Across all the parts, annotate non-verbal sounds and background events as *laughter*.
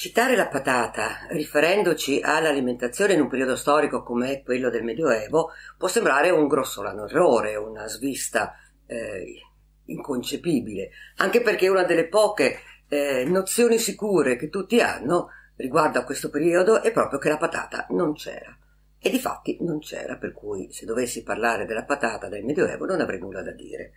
Citare la patata, riferendoci all'alimentazione in un periodo storico come quello del Medioevo, può sembrare un grossolano errore, una svista eh, inconcepibile, anche perché una delle poche eh, nozioni sicure che tutti hanno riguardo a questo periodo è proprio che la patata non c'era. E di fatti non c'era, per cui se dovessi parlare della patata del Medioevo non avrei nulla da dire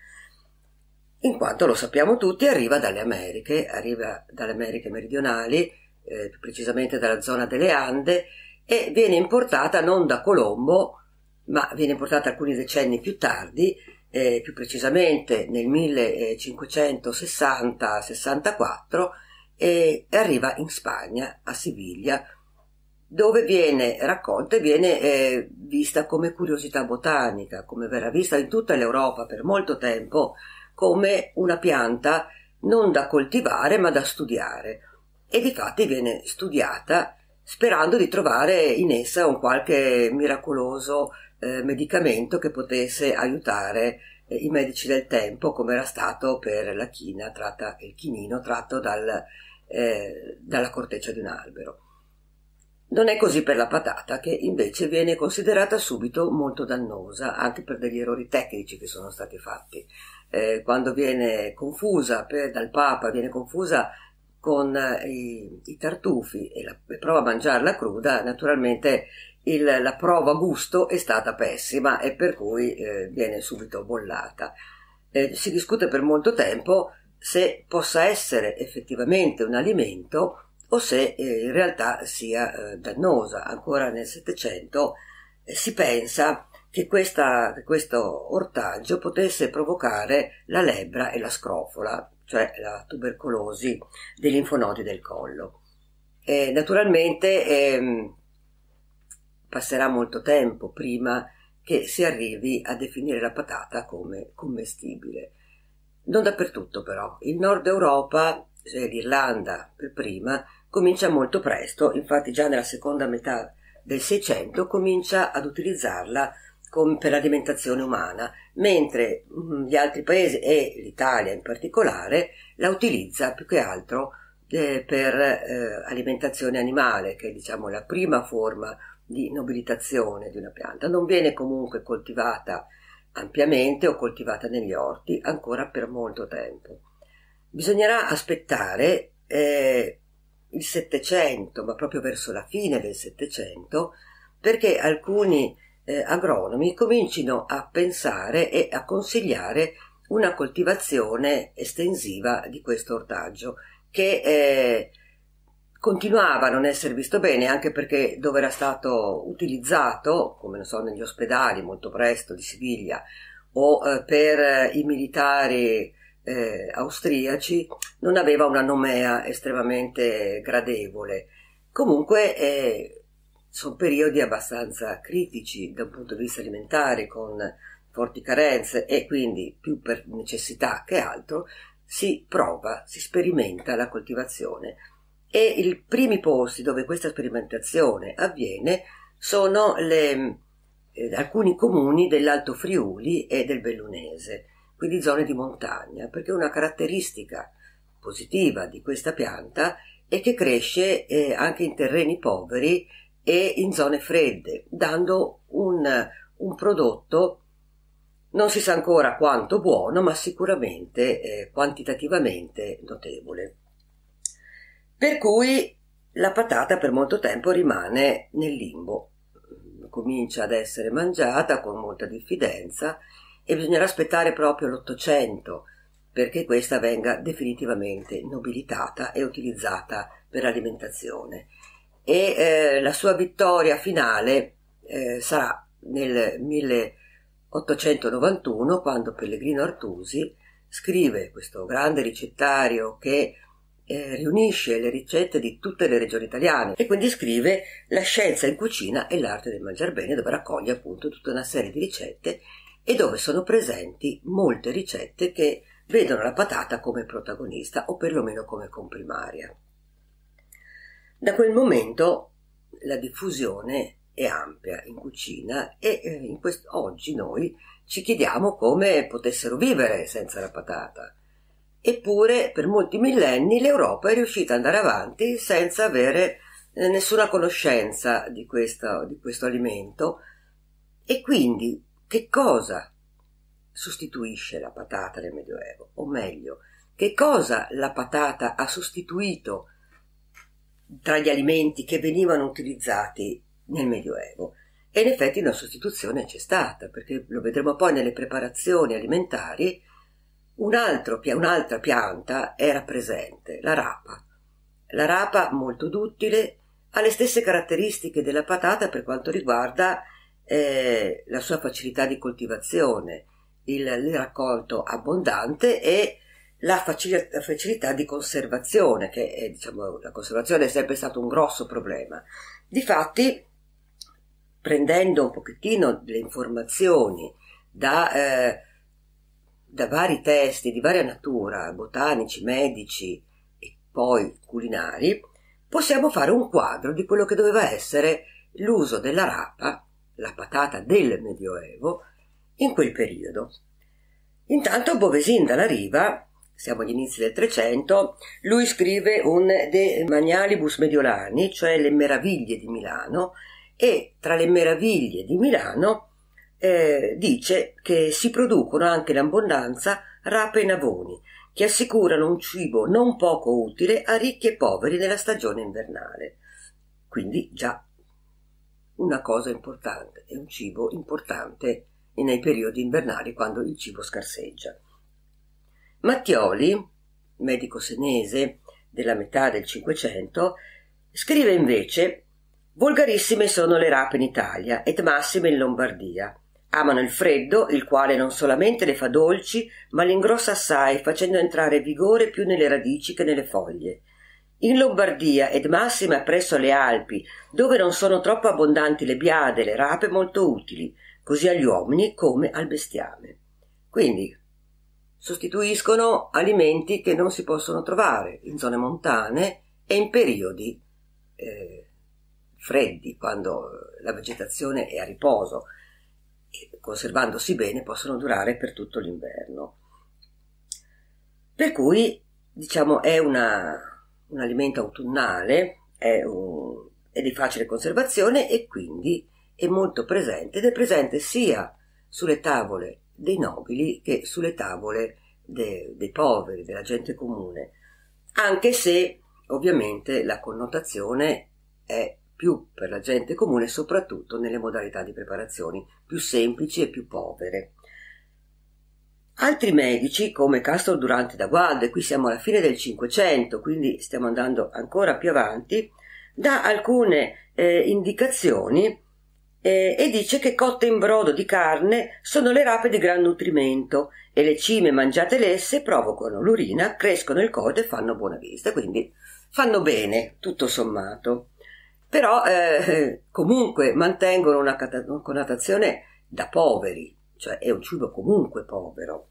in quanto lo sappiamo tutti, arriva dalle Americhe, arriva dalle Americhe meridionali, eh, più precisamente dalla zona delle Ande, e viene importata non da Colombo, ma viene importata alcuni decenni più tardi, eh, più precisamente nel 1560-64, e arriva in Spagna, a Siviglia, dove viene raccolta e viene eh, vista come curiosità botanica, come verrà vista in tutta l'Europa per molto tempo come una pianta non da coltivare ma da studiare e difatti viene studiata sperando di trovare in essa un qualche miracoloso eh, medicamento che potesse aiutare eh, i medici del tempo, come era stato per la china, tratta, il chinino tratto dal, eh, dalla corteccia di un albero. Non è così per la patata, che invece viene considerata subito molto dannosa, anche per degli errori tecnici che sono stati fatti. Eh, quando viene confusa per, dal Papa, viene confusa con eh, i, i tartufi e, la, e prova a mangiarla cruda, naturalmente il, la prova gusto è stata pessima e per cui eh, viene subito bollata. Eh, si discute per molto tempo se possa essere effettivamente un alimento o se eh, in realtà sia eh, dannosa. Ancora nel Settecento eh, si pensa che, questa, che questo ortaggio potesse provocare la lebbra e la scrofola, cioè la tubercolosi dei linfonodi del collo. E naturalmente ehm, passerà molto tempo prima che si arrivi a definire la patata come commestibile. Non dappertutto però, in Nord Europa, cioè l'Irlanda per prima, comincia molto presto, infatti già nella seconda metà del Seicento comincia ad utilizzarla con, per l'alimentazione umana, mentre mm, gli altri paesi e l'Italia in particolare la utilizza più che altro eh, per eh, alimentazione animale, che è diciamo la prima forma di nobilitazione di una pianta. Non viene comunque coltivata ampiamente o coltivata negli orti ancora per molto tempo. Bisognerà aspettare eh, il Settecento, ma proprio verso la fine del Settecento, perché alcuni eh, agronomi comincino a pensare e a consigliare una coltivazione estensiva di questo ortaggio che eh, continuava a non essere visto bene anche perché dove era stato utilizzato, come non so, negli ospedali molto presto di Siviglia o eh, per eh, i militari eh, austriaci, non aveva una nomea estremamente gradevole. Comunque eh, sono periodi abbastanza critici da un punto di vista alimentare, con forti carenze e quindi più per necessità che altro, si prova, si sperimenta la coltivazione e i primi posti dove questa sperimentazione avviene sono le, eh, alcuni comuni dell'Alto Friuli e del Bellunese, quindi zone di montagna, perché una caratteristica positiva di questa pianta è che cresce eh, anche in terreni poveri e in zone fredde, dando un, un prodotto non si sa ancora quanto buono, ma sicuramente eh, quantitativamente notevole. Per cui la patata per molto tempo rimane nel limbo, comincia ad essere mangiata con molta diffidenza e bisognerà aspettare proprio l'Ottocento perché questa venga definitivamente nobilitata e utilizzata per alimentazione e eh, la sua vittoria finale eh, sarà nel 1891 quando Pellegrino Artusi scrive questo grande ricettario che eh, riunisce le ricette di tutte le regioni italiane e quindi scrive La scienza in cucina e l'arte del mangiar bene dove raccoglie appunto tutta una serie di ricette e dove sono presenti molte ricette che vedono la patata come protagonista o perlomeno come comprimaria. Da quel momento la diffusione è ampia in cucina e eh, in quest- oggi noi ci chiediamo come potessero vivere senza la patata. Eppure per molti millenni l'Europa è riuscita ad andare avanti senza avere eh, nessuna conoscenza di, questa, di questo alimento e quindi che cosa sostituisce la patata nel Medioevo? O meglio, che cosa la patata ha sostituito tra gli alimenti che venivano utilizzati nel Medioevo. E in effetti una sostituzione c'è stata, perché lo vedremo poi nelle preparazioni alimentari, un altro, un'altra pianta era presente, la rapa. La rapa, molto duttile, ha le stesse caratteristiche della patata per quanto riguarda eh, la sua facilità di coltivazione, il, il raccolto abbondante e la facilità di conservazione, che è, diciamo, la conservazione è sempre stato un grosso problema. Difatti, prendendo un pochettino le informazioni da, eh, da vari testi di varia natura, botanici, medici e poi culinari, possiamo fare un quadro di quello che doveva essere l'uso della rapa, la patata del Medioevo, in quel periodo. Intanto Bovesin dalla riva siamo agli inizi del 300, lui scrive un De Magnalibus Mediolani, cioè le meraviglie di Milano, e tra le meraviglie di Milano eh, dice che si producono anche in abbondanza rape e navoni, che assicurano un cibo non poco utile a ricchi e poveri nella stagione invernale. Quindi già una cosa importante, è un cibo importante nei periodi invernali quando il cibo scarseggia. Mattioli, medico senese della metà del Cinquecento, scrive invece Volgarissime sono le rape in Italia et massime in Lombardia. Amano il freddo, il quale non solamente le fa dolci, ma le ingrossa assai, facendo entrare vigore più nelle radici che nelle foglie. In Lombardia ed massime presso le Alpi, dove non sono troppo abbondanti le biade, le rape molto utili, così agli uomini come al bestiame. Quindi, sostituiscono alimenti che non si possono trovare in zone montane e in periodi eh, freddi, quando eh, la vegetazione è a riposo e conservandosi bene possono durare per tutto l'inverno. Per cui, diciamo, è una, un alimento autunnale, è, un, è di facile conservazione e quindi è molto presente ed è presente sia sulle tavole dei nobili che sulle tavole de, dei poveri, della gente comune, anche se ovviamente la connotazione è più per la gente comune, soprattutto nelle modalità di preparazioni più semplici e più povere. Altri medici, come Castro Durante da Gualdo, e qui siamo alla fine del Cinquecento, quindi stiamo andando ancora più avanti, dà alcune eh, indicazioni eh, e dice che cotte in brodo di carne sono le rape di gran nutrimento e le cime mangiate lesse provocano l'urina, crescono il collo e fanno buona vista, quindi fanno bene tutto sommato. Però eh, comunque mantengono una connotazione da poveri, cioè è un cibo comunque povero.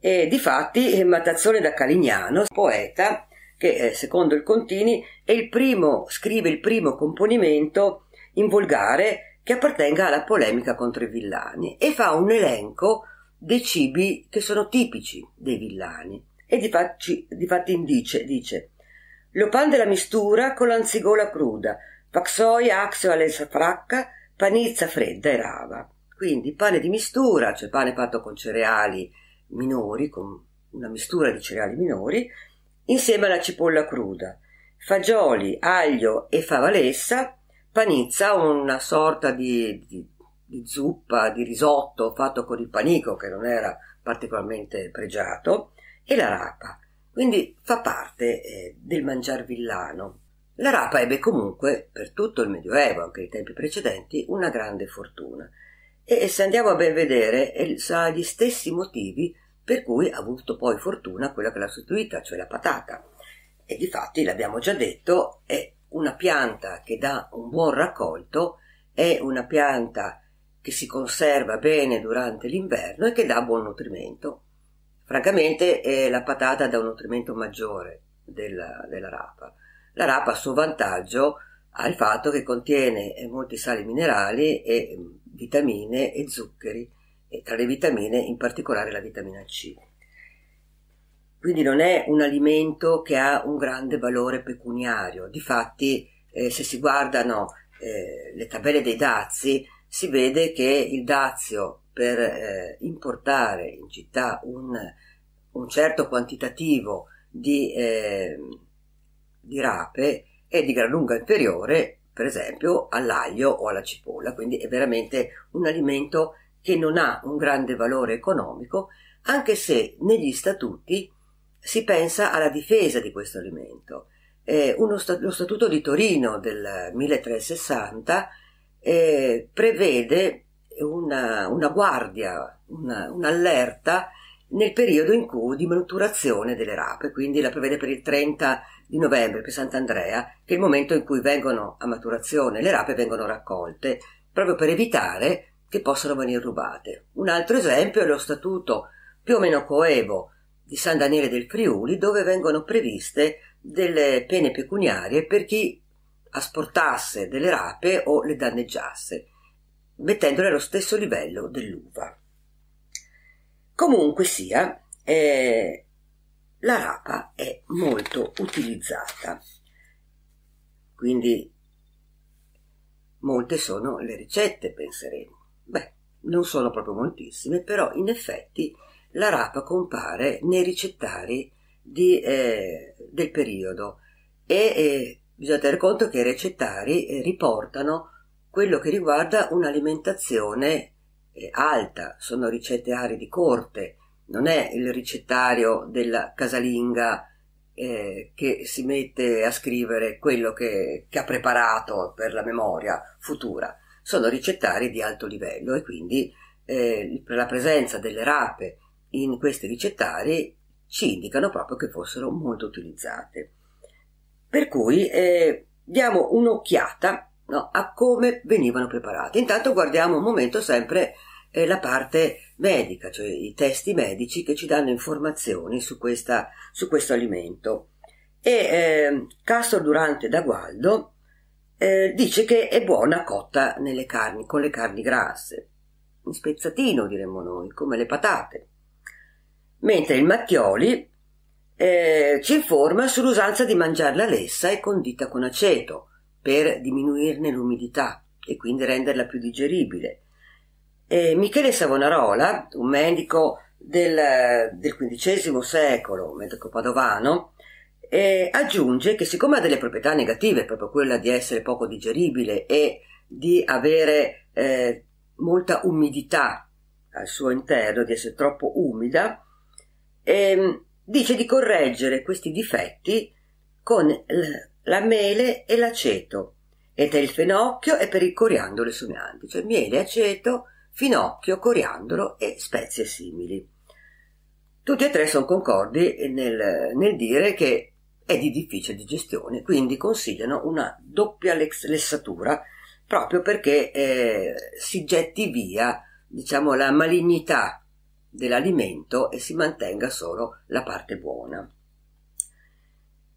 E difatti eh, Matazzone da Calignano, poeta, che eh, secondo il Contini è il primo, scrive il primo componimento in volgare che appartenga alla polemica contro i villani e fa un elenco dei cibi che sono tipici dei villani. E di fatti, di dice, lo pan della mistura con l'anzigola cruda, paxoia, axio alessa fracca, panizza fredda e rava. Quindi pane di mistura, cioè pane fatto con cereali minori, con una mistura di cereali minori, insieme alla cipolla cruda, fagioli, aglio e fava lessa panizza, una sorta di, di, di zuppa, di risotto fatto con il panico che non era particolarmente pregiato, e la rapa. Quindi fa parte eh, del mangiar villano. La rapa ebbe comunque, per tutto il Medioevo, anche i tempi precedenti, una grande fortuna. E se andiamo a ben vedere, ha gli stessi motivi per cui ha avuto poi fortuna quella che l'ha sostituita, cioè la patata. E difatti, l'abbiamo già detto, è una pianta che dà un buon raccolto è una pianta che si conserva bene durante l'inverno e che dà buon nutrimento. Francamente eh, la patata dà un nutrimento maggiore della, della rapa. La rapa ha suo vantaggio al fatto che contiene eh, molti sali minerali e mm, vitamine e zuccheri, e tra le vitamine in particolare la vitamina C. Quindi non è un alimento che ha un grande valore pecuniario. Difatti, eh, se si guardano eh, le tabelle dei dazi, si vede che il dazio per eh, importare in città un, un certo quantitativo di, eh, di, rape è di gran lunga inferiore, per esempio, all'aglio o alla cipolla, quindi è veramente un alimento che non ha un grande valore economico, anche se negli statuti si pensa alla difesa di questo alimento. Eh, sta- lo Statuto di Torino del 1360 eh, prevede una, una guardia, una, un'allerta nel periodo in cui di manutturazione delle rape, quindi la prevede per il 30 di novembre per Sant'Andrea, che è il momento in cui vengono a maturazione le rape vengono raccolte, proprio per evitare che possano venire rubate. Un altro esempio è lo statuto più o meno coevo di San Daniele del Friuli dove vengono previste delle pene pecuniarie per chi asportasse delle rape o le danneggiasse, mettendole allo stesso livello dell'uva. Comunque sia, eh, la rapa è molto utilizzata, quindi molte sono le ricette, penseremo. Beh, non sono proprio moltissime, però in effetti la rapa compare nei ricettari di, eh, del periodo e eh, bisogna tenere conto che i ricettari eh, riportano quello che riguarda un'alimentazione eh, alta, sono ricettari di corte, non è il ricettario della casalinga eh, che si mette a scrivere quello che, che, ha preparato per la memoria futura. Sono ricettari di alto livello e quindi eh, la presenza delle rape in questi ricettari ci indicano proprio che fossero molto utilizzate. Per cui eh, diamo un'occhiata no, a come venivano preparate. Intanto guardiamo un momento sempre eh, la parte medica, cioè i testi medici che ci danno informazioni su, questa, su questo alimento. E eh, Castro Durante da Gualdo eh, dice che è buona cotta nelle carni, con le carni grasse, un spezzatino diremmo noi, come le patate mentre il Mattioli eh, ci informa sull'usanza di mangiarla lessa e condita con aceto per diminuirne l'umidità e quindi renderla più digeribile. E Michele Savonarola, un medico del, del XV secolo, un medico padovano, eh, aggiunge che siccome ha delle proprietà negative, proprio quella di essere poco digeribile e di avere eh, molta umidità al suo interno, di essere troppo umida, e ehm, dice di correggere questi difetti con la mele e l'aceto e per il fenocchio e per il coriandolo e cioè miele, aceto, finocchio, coriandolo e spezie simili. Tutti e tre sono concordi nel, nel dire che è di difficile digestione, quindi consigliano una doppia lessatura proprio perché eh, si getti via diciamo, la malignità dell'alimento e si mantenga solo la parte buona.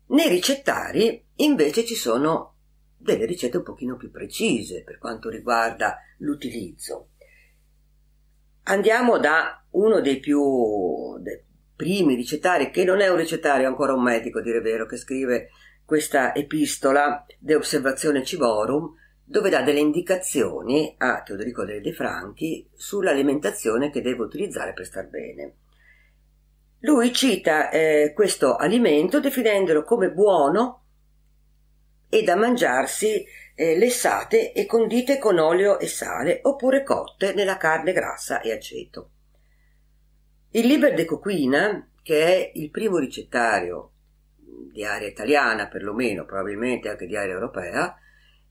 Nei ricettari invece ci sono delle ricette un pochino più precise per quanto riguarda l'utilizzo. Andiamo da uno dei più dei primi ricettari, che non è un ricettario, è ancora un medico, dire vero, che scrive questa epistola De Observazione Civorum, dove dà delle indicazioni a Teodorico De Franchi sull'alimentazione che deve utilizzare per star bene. Lui cita eh, questo alimento definendolo come buono e da mangiarsi eh, lessate e condite con olio e sale oppure cotte nella carne grassa e aceto. Il Liber de Coquina, che è il primo ricettario di area italiana perlomeno, probabilmente anche di area europea,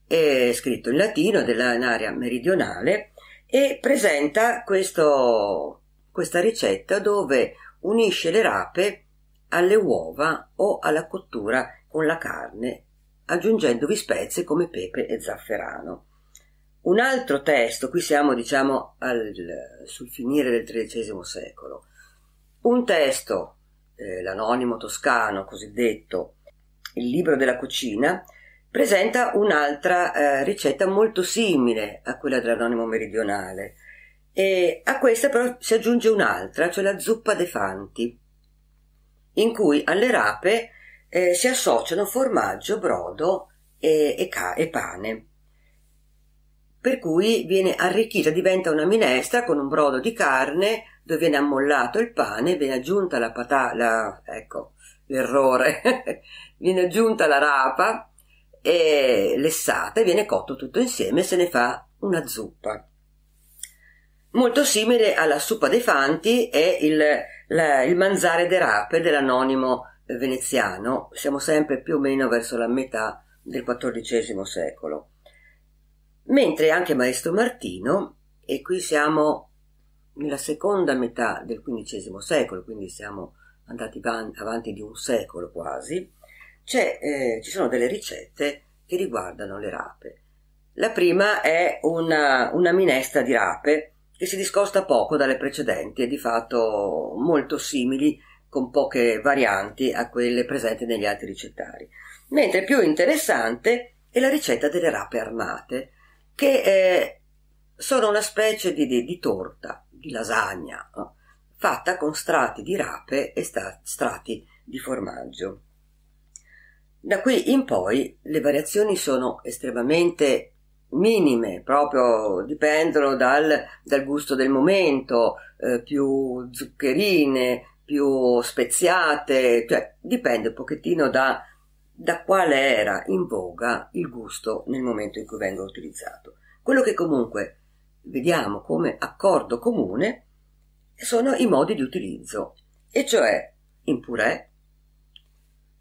è scritto in latino, dell'area meridionale, e presenta questo, questa ricetta dove unisce le rape alle uova o alla cottura con la carne, aggiungendovi spezie come pepe e zafferano. Un altro testo, qui siamo diciamo al, sul finire del XIII secolo, un testo, eh, l'anonimo toscano cosiddetto, il libro della cucina, presenta un'altra eh, ricetta molto simile a quella dell'anonimo meridionale. E a questa però si aggiunge un'altra, cioè la zuppa de fanti, in cui alle rape eh, si associano formaggio, brodo e, e, e pane. Per cui viene arricchita, diventa una minestra con un brodo di carne dove viene ammollato il pane, viene aggiunta la patata, ecco l'errore, *laughs* viene aggiunta la rapa e lessate, viene cotto tutto insieme e se ne fa una zuppa. Molto simile alla suppa dei fanti è il, la, il manzare de rape dell'anonimo veneziano, siamo sempre più o meno verso la metà del XIV secolo. Mentre anche Maestro Martino, e qui siamo nella seconda metà del XV secolo, quindi siamo andati avanti di un secolo quasi, eh, ci sono delle ricette che riguardano le rape. La prima è una, una minestra di rape che si discosta poco dalle precedenti e di fatto molto simili con poche varianti a quelle presenti negli altri ricettari. Mentre più interessante è la ricetta delle rape armate, che eh, sono una specie di, di, di torta, di lasagna, no? fatta con strati di rape e sta, strati di formaggio. Da qui in poi le variazioni sono estremamente minime, proprio dipendono dal, dal gusto del momento, eh, più zuccherine, più speziate, cioè dipende un pochettino da, da quale era in voga il gusto nel momento in cui vengono utilizzato. Quello che comunque vediamo come accordo comune sono i modi di utilizzo, e cioè in purè,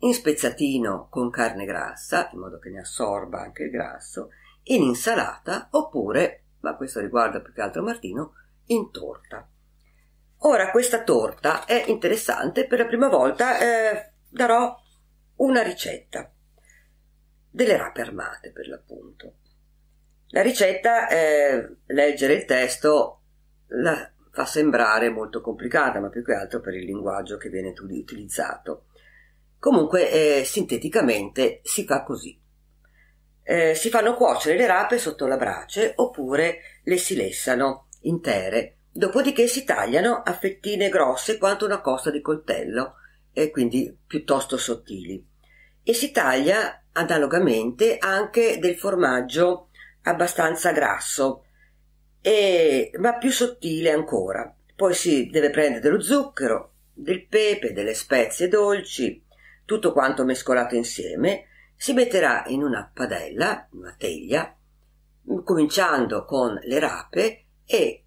in spezzatino con carne grassa, in modo che ne assorba anche il grasso, in insalata oppure, ma questo riguarda più che altro Martino, in torta. Ora, questa torta è interessante, per la prima volta eh, darò una ricetta delle rape armate per l'appunto. La ricetta, eh, leggere il testo, la fa sembrare molto complicata, ma più che altro per il linguaggio che viene utilizzato. Comunque, eh, sinteticamente, si fa così. Eh, si fanno cuocere le rape sotto la brace oppure le si lessano intere, dopodiché si tagliano a fettine grosse quanto una costa di coltello, e quindi piuttosto sottili. E si taglia analogamente anche del formaggio abbastanza grasso, e, ma più sottile ancora. Poi si deve prendere dello zucchero, del pepe, delle spezie dolci, tutto quanto mescolato insieme, si metterà in una padella, una teglia, cominciando con le rape e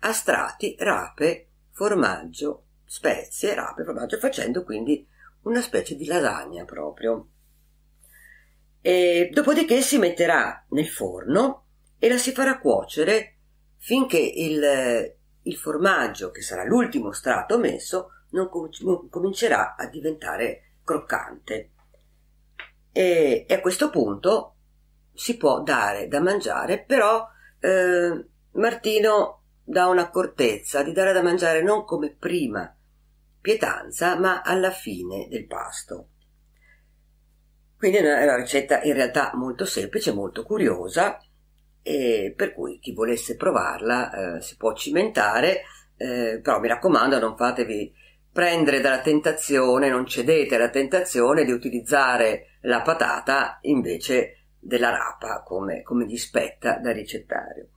a strati rape, formaggio, spezie, rape, formaggio, facendo quindi una specie di lasagna proprio. E dopodiché si metterà nel forno e la si farà cuocere finché il, il formaggio, che sarà l'ultimo strato messo, non com- comincerà a diventare croccante. E, e a questo punto si può dare da mangiare, però eh, Martino dà un'accortezza di dare da mangiare non come prima pietanza, ma alla fine del pasto. Quindi è una ricetta in realtà molto semplice, molto curiosa, e per cui chi volesse provarla eh, si può cimentare, eh, però mi raccomando non fatevi prendere dalla tentazione, non cedete alla tentazione di utilizzare la patata invece della rapa come, come gli spetta da ricettario.